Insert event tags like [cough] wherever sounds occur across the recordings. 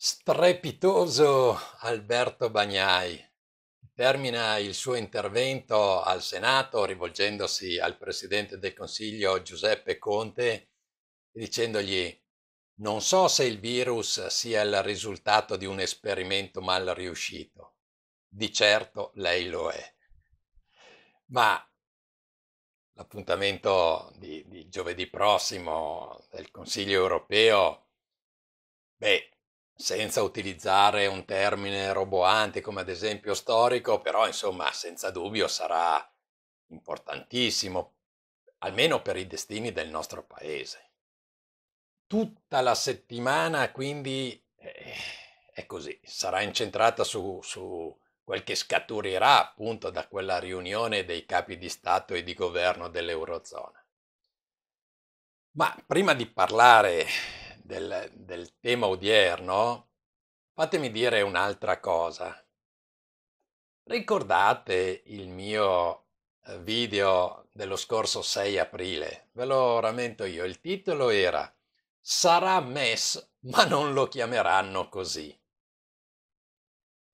Strepitoso Alberto Bagnai termina il suo intervento al Senato rivolgendosi al Presidente del Consiglio Giuseppe Conte dicendogli non so se il virus sia il risultato di un esperimento mal riuscito. Di certo lei lo è. Ma l'appuntamento di, di giovedì prossimo del Consiglio europeo, beh, senza utilizzare un termine roboante come ad esempio storico, però insomma senza dubbio sarà importantissimo, almeno per i destini del nostro paese. Tutta la settimana quindi eh, è così, sarà incentrata su, su quel che scaturirà appunto da quella riunione dei capi di Stato e di governo dell'Eurozona. Ma prima di parlare del, del tema odierno, fatemi dire un'altra cosa. Ricordate il mio eh, video dello scorso 6 aprile? Ve lo rammento io, il titolo era Sarà MES, ma non lo chiameranno così.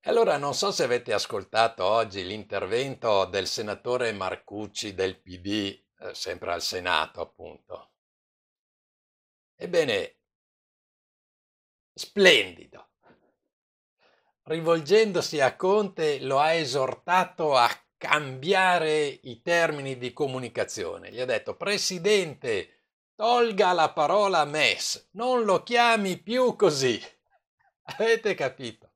Allora non so se avete ascoltato oggi l'intervento del senatore Marcucci del PD, eh, sempre al Senato appunto. Ebbene, Splendido. Rivolgendosi a Conte lo ha esortato a cambiare i termini di comunicazione. Gli ha detto, Presidente, tolga la parola MES, non lo chiami più così. [laughs] Avete capito?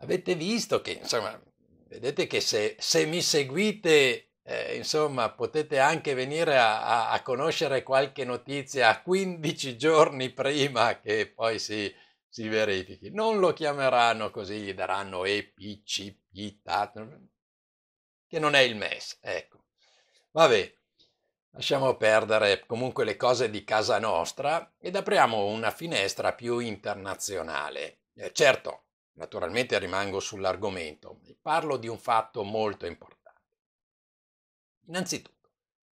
Avete visto che, insomma, vedete che se, se mi seguite eh, insomma, potete anche venire a, a, conoscere qualche notizia 15 giorni prima che poi si, si verifichi. Non lo chiameranno così, gli daranno EPCP, che non è il MES. Ecco, vabbè, lasciamo perdere comunque le cose di casa nostra ed apriamo una finestra più internazionale. Eh, certo, naturalmente rimango sull'argomento, parlo di un fatto molto importante. Innanzitutto,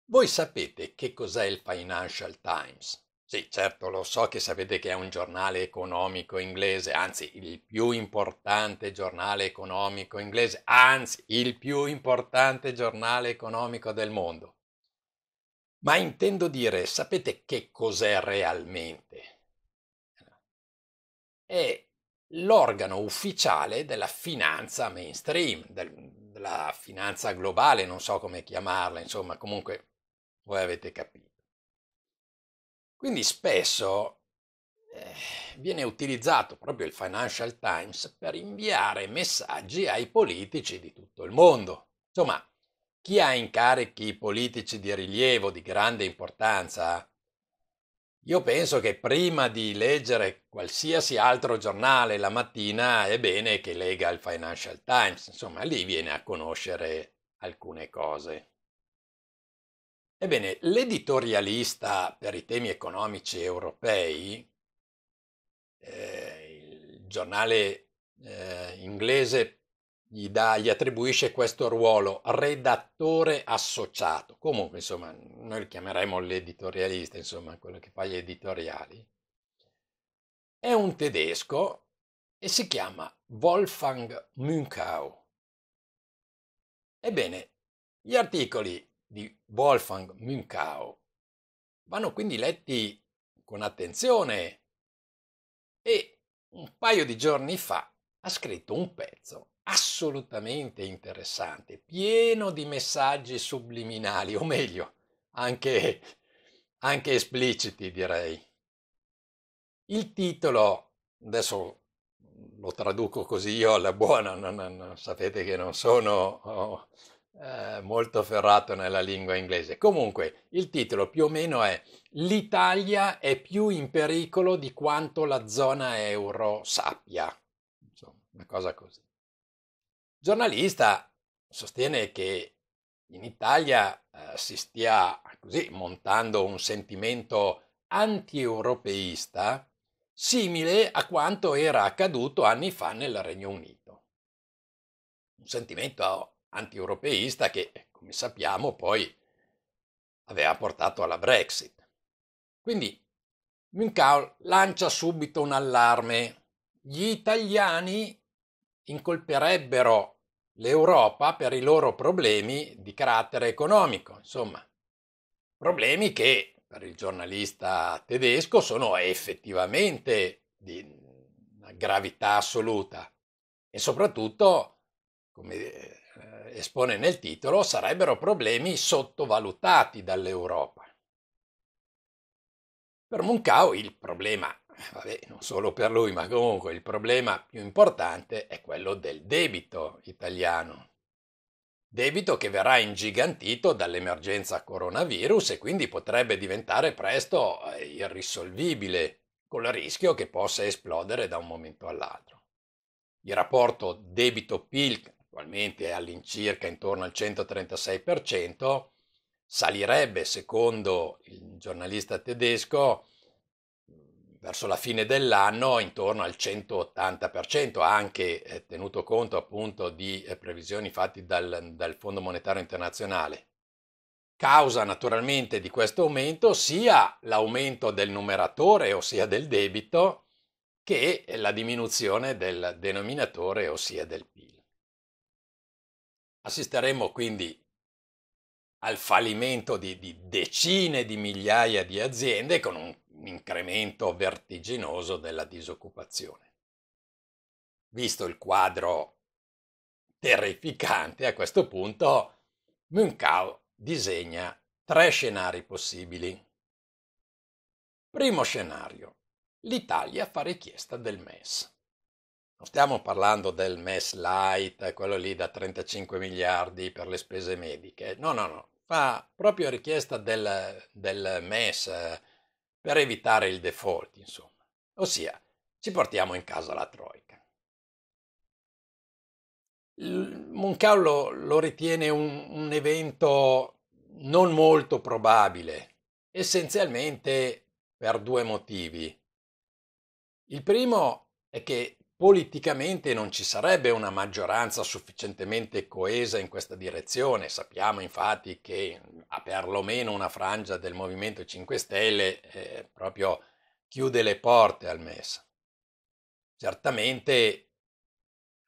voi sapete che cos'è il Financial Times? Sì, certo, lo so che sapete che è un giornale economico inglese, anzi il più importante giornale economico inglese, anzi il più importante giornale economico del mondo. Ma intendo dire, sapete che cos'è realmente? È l'organo ufficiale della finanza mainstream, del, della finanza globale, non so come chiamarla, insomma, comunque voi avete capito. Quindi spesso eh, viene utilizzato proprio il Financial Times per inviare messaggi ai politici di tutto il mondo. Insomma, chi ha incarichi politici di rilievo, di grande importanza, io penso che prima di leggere qualsiasi altro giornale la mattina è bene che lega il Financial Times, insomma lì viene a conoscere alcune cose. Ebbene, l'editorialista per i temi economici europei, eh, il giornale eh, inglese gli, dà, gli attribuisce questo ruolo, redattore associato. Comunque, insomma, noi li chiameremo l'editorialista, insomma, quello che fa gli editoriali. È un tedesco e si chiama Wolfgang Münchau. Ebbene, gli articoli di Wolfgang Münchau vanno quindi letti con attenzione e un paio di giorni fa ha scritto un pezzo assolutamente interessante, pieno di messaggi subliminali, o meglio, anche, anche espliciti direi. Il titolo, adesso lo traduco così io alla buona, non, non, sapete che non sono oh, eh, molto ferrato nella lingua inglese. Comunque, il titolo più o meno è L'Italia è più in pericolo di quanto la zona euro sappia. Insomma, una cosa così giornalista sostiene che in Italia eh, si stia così montando un sentimento anti-europeista simile a quanto era accaduto anni fa nel Regno Unito. Un sentimento anti-europeista che, come sappiamo, poi aveva portato alla Brexit. Quindi Münchau lancia subito un allarme. Gli italiani incolperebbero l'Europa per i loro problemi di carattere economico, insomma, problemi che per il giornalista tedesco sono effettivamente di una gravità assoluta e soprattutto, come eh, espone nel titolo, sarebbero problemi sottovalutati dall'Europa. Per Muncao il problema eh, vabbè, non solo per lui, ma comunque il problema più importante è quello del debito italiano. Debito che verrà ingigantito dall'emergenza coronavirus e quindi potrebbe diventare presto eh, irrisolvibile, con il rischio che possa esplodere da un momento all'altro. Il rapporto debito-PIL, attualmente è all'incirca intorno al 136%, salirebbe, secondo il giornalista tedesco, verso la fine dell'anno intorno al 180%, anche eh, tenuto conto appunto di eh, previsioni fatte dal, dal Fondo Monetario Internazionale. Causa naturalmente di questo aumento sia l'aumento del numeratore, ossia del debito, che la diminuzione del denominatore, ossia del PIL. Assisteremo quindi al fallimento di, di decine di migliaia di aziende con un incremento vertiginoso della disoccupazione. Visto il quadro terrificante, a questo punto Münchau disegna tre scenari possibili. Primo scenario. L'Italia fa richiesta del MES. Non stiamo parlando del MES light, quello lì da 35 miliardi per le spese mediche. No, no, no. Fa proprio richiesta del, del MES per evitare il default, insomma. Ossia, ci portiamo in casa la troica. Moncal lo, lo ritiene un, un evento non molto probabile, essenzialmente per due motivi. Il primo è che Politicamente non ci sarebbe una maggioranza sufficientemente coesa in questa direzione, sappiamo infatti che a perlomeno una frangia del Movimento 5 Stelle eh, proprio chiude le porte al MES. Certamente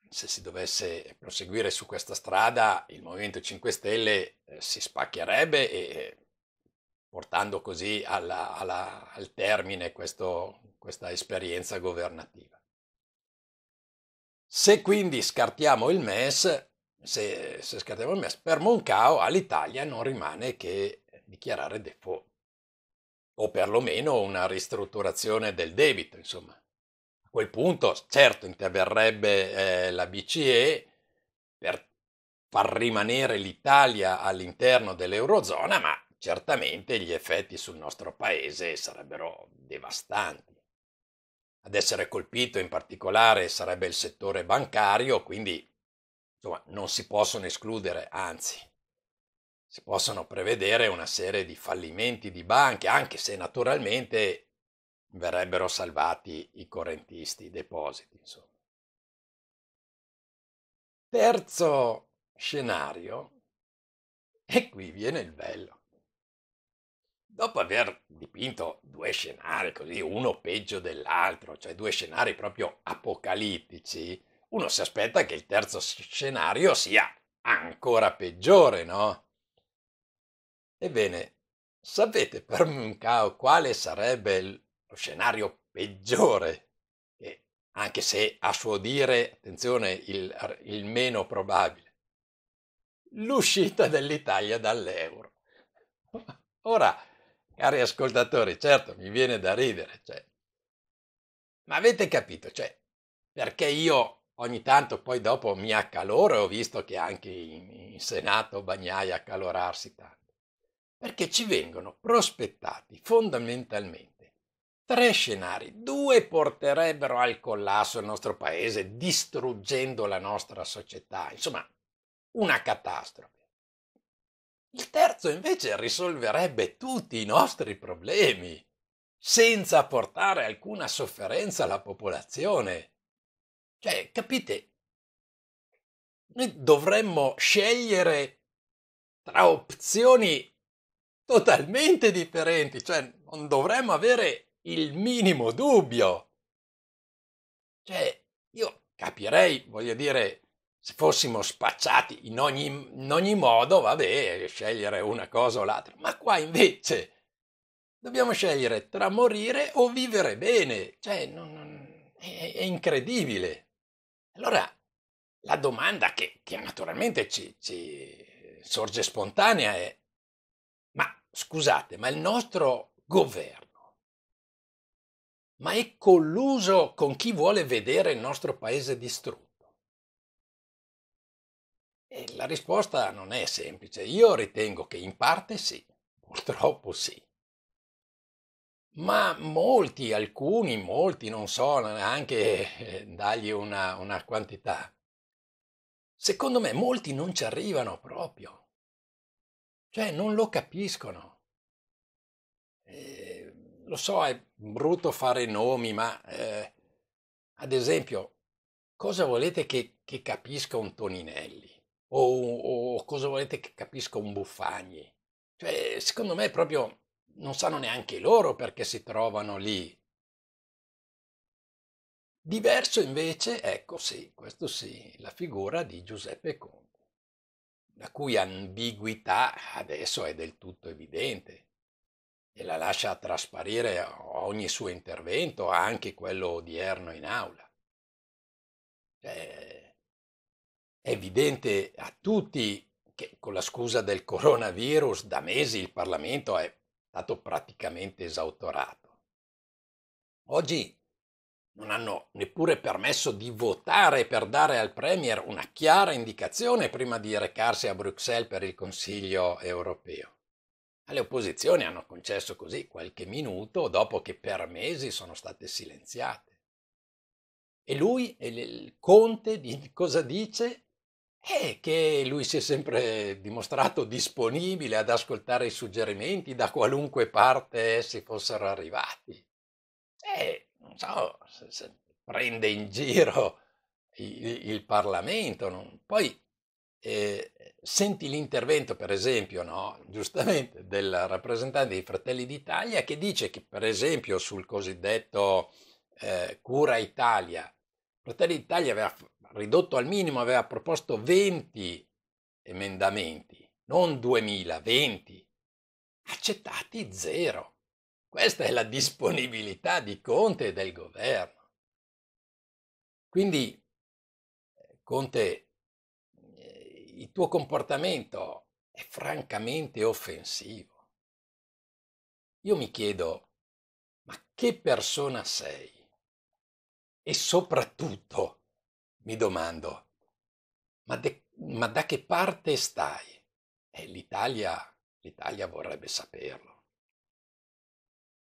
se si dovesse proseguire su questa strada il Movimento 5 Stelle eh, si spaccherebbe e eh, portando così alla, alla, al termine questo, questa esperienza governativa. Se quindi scartiamo il MES, se, se scartiamo il MES, per Moncao all'Italia non rimane che dichiarare default o perlomeno una ristrutturazione del debito, insomma. A quel punto, certo, interverrebbe eh, la BCE per far rimanere l'Italia all'interno dell'Eurozona, ma certamente gli effetti sul nostro paese sarebbero devastanti ad essere colpito in particolare sarebbe il settore bancario, quindi insomma, non si possono escludere, anzi si possono prevedere una serie di fallimenti di banche, anche se naturalmente verrebbero salvati i correntisti, i depositi, insomma. Terzo scenario, e qui viene il bello. Dopo aver dipinto due scenari così, uno peggio dell'altro, cioè due scenari proprio apocalittici, uno si aspetta che il terzo scenario sia ancora peggiore, no? Ebbene, sapete per Munchau quale sarebbe lo scenario peggiore? E anche se a suo dire, attenzione, il, il meno probabile. L'uscita dell'Italia dall'euro. [laughs] Ora, Cari ascoltatori, certo, mi viene da ridere, cioè. ma avete capito, cioè, perché io ogni tanto poi dopo mi accaloro e ho visto che anche in, in Senato Bagnaia accalorarsi tanto, perché ci vengono prospettati fondamentalmente tre scenari, due porterebbero al collasso il nostro paese, distruggendo la nostra società, insomma, una catastrofe il terzo invece risolverebbe tutti i nostri problemi, senza portare alcuna sofferenza alla popolazione. Cioè, capite? Noi dovremmo scegliere tra opzioni totalmente differenti, cioè non dovremmo avere il minimo dubbio. Cioè, io capirei, voglio dire, se fossimo spacciati in ogni, in ogni modo, vabbè, scegliere una cosa o l'altra. Ma qua invece dobbiamo scegliere tra morire o vivere bene. Cioè, non, non, è, è, incredibile. Allora, la domanda che, che naturalmente ci, ci sorge spontanea è, ma scusate, ma il nostro governo, ma è colluso con chi vuole vedere il nostro paese distrutto? E la risposta non è semplice. Io ritengo che in parte sì, purtroppo sì. Ma molti, alcuni, molti, non so neanche eh, dargli una, una quantità. Secondo me molti non ci arrivano proprio. Cioè non lo capiscono. Eh, lo so, è brutto fare nomi, ma eh, ad esempio, cosa volete che, che capisca un Toninelli? o, o cosa volete che capisca un buffagni? Cioè, secondo me proprio non sanno neanche loro perché si trovano lì. Diverso invece, ecco sì, questo sì, la figura di Giuseppe Conte, la cui ambiguità adesso è del tutto evidente e la lascia trasparire ogni suo intervento, anche quello odierno in aula. Cioè, evidente a tutti che con la scusa del coronavirus da mesi il Parlamento è stato praticamente esautorato. Oggi non hanno neppure permesso di votare per dare al Premier una chiara indicazione prima di recarsi a Bruxelles per il Consiglio europeo. Alle opposizioni hanno concesso così qualche minuto dopo che per mesi sono state silenziate. E lui, il Conte, cosa dice? E eh, che lui si è sempre dimostrato disponibile ad ascoltare i suggerimenti da qualunque parte si fossero arrivati. E, eh, non so, se, se prende in giro il, il Parlamento. Non... Poi eh, senti l'intervento, per esempio, no? giustamente, del rappresentante dei Fratelli d'Italia che dice che, per esempio, sul cosiddetto eh, Cura Italia, Fratelli d'Italia aveva ridotto al minimo aveva proposto 20 emendamenti, non 2000, 20, accettati zero. Questa è la disponibilità di Conte e del governo. Quindi, eh, Conte, eh, il tuo comportamento è francamente offensivo. Io mi chiedo, ma che persona sei? E soprattutto, mi domando, ma, de, ma da che parte stai? E l'Italia, l'Italia vorrebbe saperlo.